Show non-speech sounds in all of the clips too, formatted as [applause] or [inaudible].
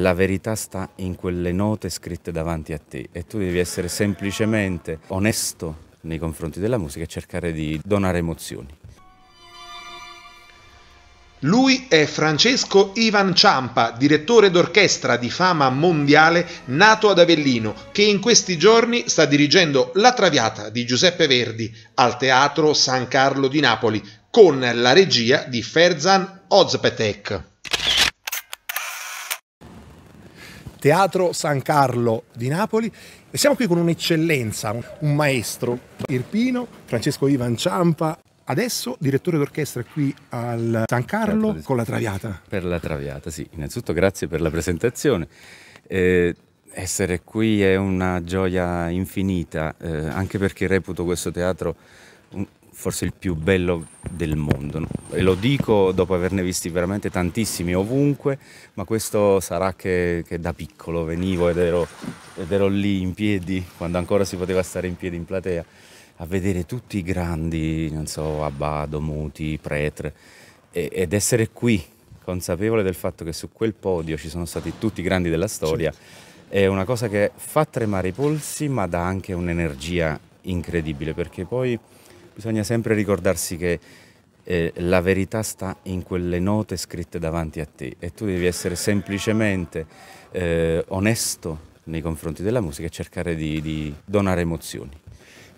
La verità sta in quelle note scritte davanti a te e tu devi essere semplicemente onesto nei confronti della musica e cercare di donare emozioni. Lui è Francesco Ivan Ciampa, direttore d'orchestra di fama mondiale nato ad Avellino, che in questi giorni sta dirigendo La Traviata di Giuseppe Verdi al Teatro San Carlo di Napoli con la regia di Ferzan Ozpetek. Teatro San Carlo di Napoli e siamo qui con un'eccellenza, un maestro, Irpino, Francesco Ivan Ciampa, adesso direttore d'orchestra qui al San Carlo con la Traviata. Per la Traviata, sì. Innanzitutto grazie per la presentazione. Eh, essere qui è una gioia infinita, eh, anche perché reputo questo teatro un, forse il più bello del mondo. E lo dico dopo averne visti veramente tantissimi ovunque, ma questo sarà che, che da piccolo venivo ed ero, ed ero lì in piedi, quando ancora si poteva stare in piedi in platea, a vedere tutti i grandi, non so, Abbado, Muti, Pretre, e, ed essere qui, consapevole del fatto che su quel podio ci sono stati tutti i grandi della storia, certo. è una cosa che fa tremare i polsi, ma dà anche un'energia incredibile, perché poi Bisogna sempre ricordarsi che eh, la verità sta in quelle note scritte davanti a te e tu devi essere semplicemente eh, onesto nei confronti della musica e cercare di, di donare emozioni.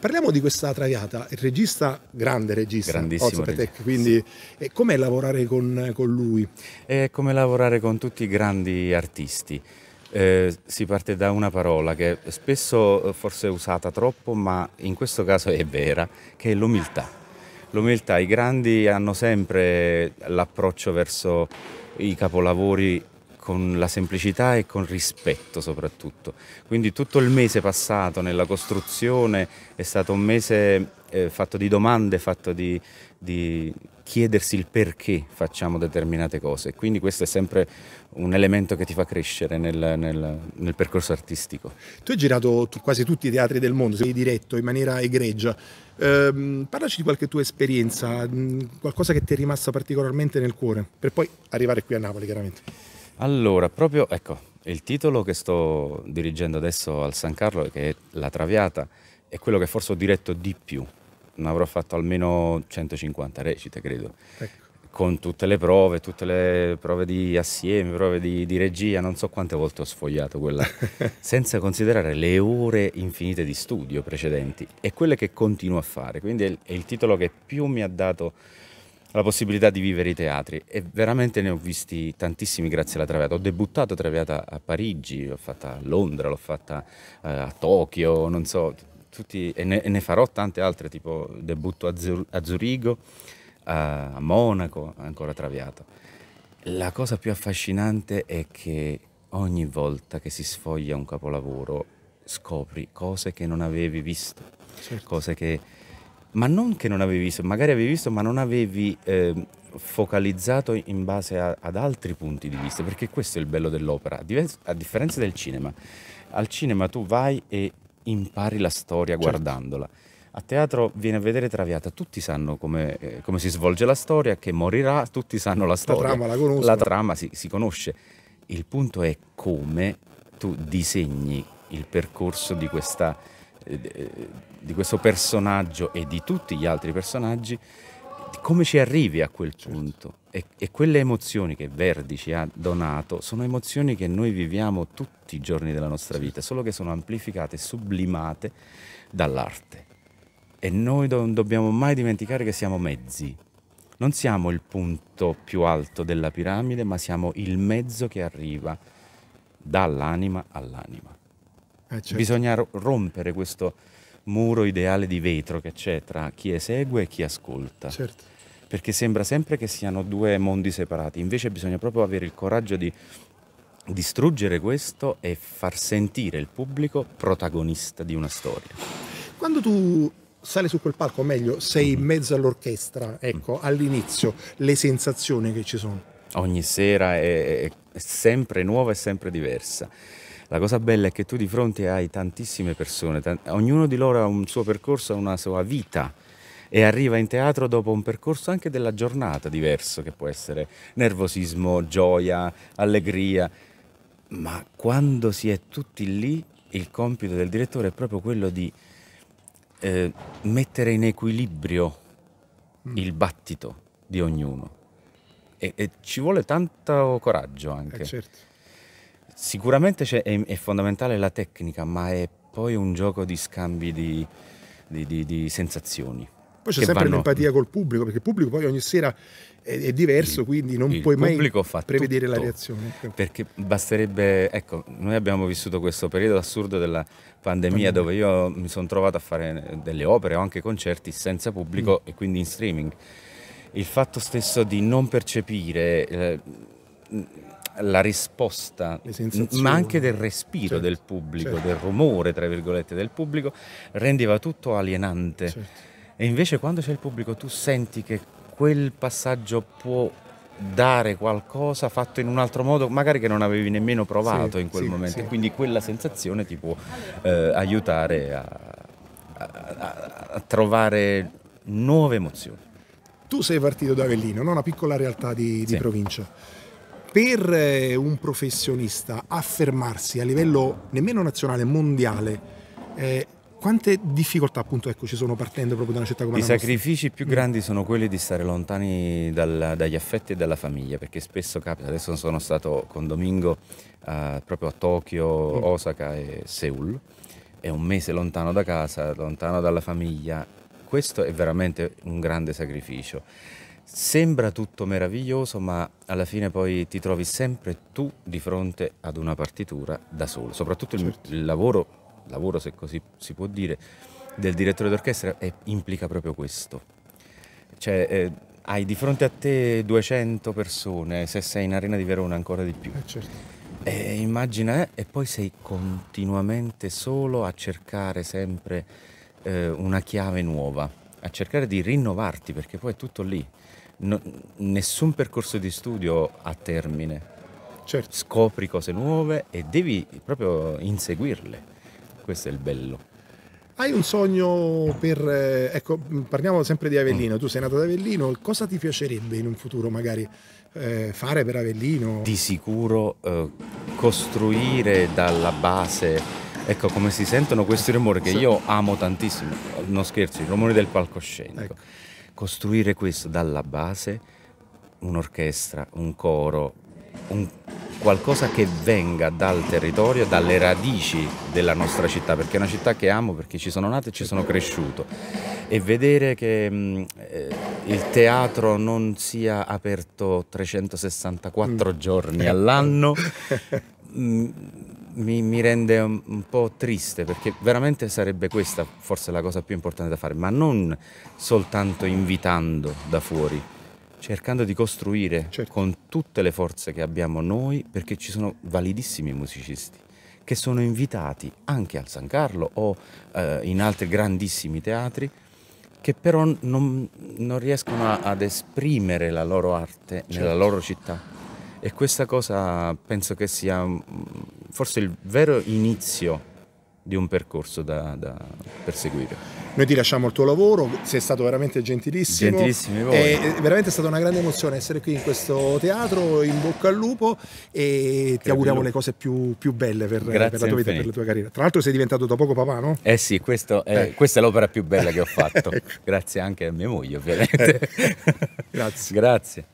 Parliamo di questa Traviata, il regista, grande regista, Grandissimo quindi sì. Eh, com'è lavorare con, con lui? È come lavorare con tutti i grandi artisti. Eh, si parte da una parola che spesso eh, forse è usata troppo, ma in questo caso è vera, che è l'umiltà. L'umiltà, i grandi hanno sempre l'approccio verso i capolavori con la semplicità e con rispetto soprattutto. Quindi tutto il mese passato nella costruzione è stato un mese eh, fatto di domande, fatto di, di, chiedersi il perché facciamo determinate cose. Quindi questo è sempre un elemento che ti fa crescere nel, nel, nel percorso artistico. Tu hai girato tu, quasi tutti i teatri del mondo, sei diretto in maniera egregia. Ehm, parlaci di qualche tua esperienza, mm, qualcosa che ti è rimasta particolarmente nel cuore, per poi arrivare qui a Napoli chiaramente. Allora, proprio ecco, il titolo che sto dirigendo adesso al San Carlo, che è La Traviata, è quello che forse ho diretto di più, ne avrò fatto almeno 150 recite, credo. Ecco. Con tutte le prove, tutte le prove di assieme, prove di, di regia, non so quante volte ho sfogliato quella, [laughs] senza considerare le ore infinite di studio precedenti e quelle che continuo a fare. Quindi è il, è il titolo che più mi ha dato la possibilità di vivere i teatri e veramente ne ho visti tantissimi grazie alla Traviata. Ho debuttato Traviata a Parigi, l'ho fatta a Londra, l'ho fatta eh, a Tokyo, non so, tutti, e, ne, e, ne, farò tante altre, tipo debutto a, Zur, a Zurigo, a Monaco, ancora traviato. La cosa più affascinante è che ogni volta che si sfoglia un capolavoro scopri cose che non avevi visto, certo. cose che... ma non che non avevi visto, magari avevi visto ma non avevi eh, focalizzato in base a, ad altri punti di vista, perché questo è il bello dell'opera, a differenza del cinema. Al cinema tu vai e impari la storia certo. guardandola. A teatro viene a vedere Traviata, tutti sanno come, eh, come, si svolge la storia, che morirà, tutti sanno la storia. La trama la conosco. La trama si, si conosce. Il punto è come tu disegni il percorso di, questa, eh, eh di questo personaggio e di tutti gli altri personaggi come ci arrivi a quel certo. punto. E, e, quelle emozioni che Verdi ci ha donato sono emozioni che noi viviamo tutti i giorni della nostra vita, certo. solo che sono amplificate, sublimate dall'arte. E noi non dobbiamo mai dimenticare che siamo mezzi. Non siamo il punto più alto della piramide, ma siamo il mezzo che arriva dall'anima all'anima. Eh certo. Bisogna rompere questo, muro ideale di vetro che c'è tra chi esegue e chi ascolta. Certo. Perché sembra sempre che siano due mondi separati, invece bisogna proprio avere il coraggio di distruggere questo e far sentire il pubblico protagonista di una storia. Quando tu sali su quel palco, o meglio, sei in mezzo all'orchestra, ecco, mm. all'inizio, le sensazioni che ci sono? Ogni sera è, è sempre nuova e sempre diversa. La cosa bella è che tu di fronte hai tantissime persone, tant ognuno di loro ha un suo percorso, ha una sua vita e arriva in teatro dopo un percorso anche della giornata diverso, che può essere nervosismo, gioia, allegria, ma quando si è tutti lì il compito del direttore è proprio quello di eh, mettere in equilibrio mm. il battito di ognuno. E, e, ci vuole tanto coraggio anche. Eh certo. Sicuramente è, è, fondamentale la tecnica, ma è poi un gioco di scambi di, di, di, di sensazioni. Poi c'è sempre vanno... l'empatia col pubblico, perché il pubblico poi ogni sera è, è diverso, quindi non puoi mai prevedere la reazione. Ecco. Perché basterebbe, ecco, noi abbiamo vissuto questo periodo assurdo della pandemia Pandemia. dove io mi sono trovato a fare delle opere o anche concerti senza pubblico mm. e quindi in streaming. Il fatto stesso di non percepire... Eh, la risposta, ma anche del respiro certo, del pubblico, certo. del rumore, tra virgolette, del pubblico, rendeva tutto alienante. Certo. E invece quando c'è il pubblico tu senti che quel passaggio può dare qualcosa fatto in un altro modo, magari che non avevi nemmeno provato sì, in quel sì, momento. Sì. Quindi quella sensazione ti può eh, aiutare a, a, a trovare nuove emozioni. Tu sei partito da Avellino, no? una piccola realtà di, di provincia per eh, un professionista affermarsi a livello nemmeno nazionale, mondiale, eh, quante difficoltà appunto ecco, ci sono partendo proprio da una città come I la I sacrifici più mm. grandi sono quelli di stare lontani dal, dagli affetti e dalla famiglia, perché spesso capita, adesso sono stato con Domingo eh, proprio a Tokyo, mm. Osaka e Seoul, è un mese lontano da casa, lontano dalla famiglia, questo è veramente un grande sacrificio. Sembra tutto meraviglioso, ma alla fine poi ti trovi sempre tu di fronte ad una partitura da solo. Soprattutto il, certo. il lavoro, lavoro, se così si può dire, del direttore d'orchestra è, implica proprio questo. Cioè, eh, hai di fronte a te 200 persone, se sei in Arena di Verona ancora di più. Eh, certo. E immagina, eh, e poi sei continuamente solo a cercare sempre eh, una chiave nuova, a cercare di rinnovarti perché poi è tutto lì no, nessun percorso di studio a termine. Certo. Scopri cose nuove e devi proprio inseguirle. Questo è il bello. Hai un sogno per... Eh, ecco, parliamo sempre di Avellino, mm. tu sei nato ad Avellino, cosa ti piacerebbe in un futuro magari eh, fare per Avellino? Di sicuro eh, costruire dalla base, ecco come si sentono questi rumori che io amo tantissimo, non scherzo, i rumori del palcoscenico. Ecco costruire questo dalla base, un'orchestra, un coro, un qualcosa che venga dal territorio, dalle radici della nostra città, perché è una città che amo, perché ci sono nato e ci sono cresciuto. E vedere che mh, mm, eh, il teatro non sia aperto 364 mm. giorni all'anno [laughs] mm, mi, mi rende un, un, po' triste perché veramente sarebbe questa forse la cosa più importante da fare, ma non soltanto invitando da fuori, cercando di costruire certo. con tutte le forze che abbiamo noi, perché ci sono validissimi musicisti che sono invitati anche al San Carlo o eh, in altri grandissimi teatri che però non, non riescono a, ad esprimere la loro arte certo. nella loro città. E questa cosa penso che sia forse il vero inizio di un percorso da, da, perseguire. Noi ti lasciamo il tuo lavoro, sei stato veramente gentilissimo. Gentilissimi voi. Eh, eh, è veramente stata una grande emozione essere qui in questo teatro, in bocca al lupo e che ti auguriamo bello. le cose più, più belle per, per, la tua vita e per la tua carriera. Tra l'altro sei diventato da poco papà, no? Eh sì, è, eh. questa è l'opera più bella che ho [laughs] fatto. Ecco. Grazie anche a mia moglie ovviamente. [laughs] Grazie. Grazie.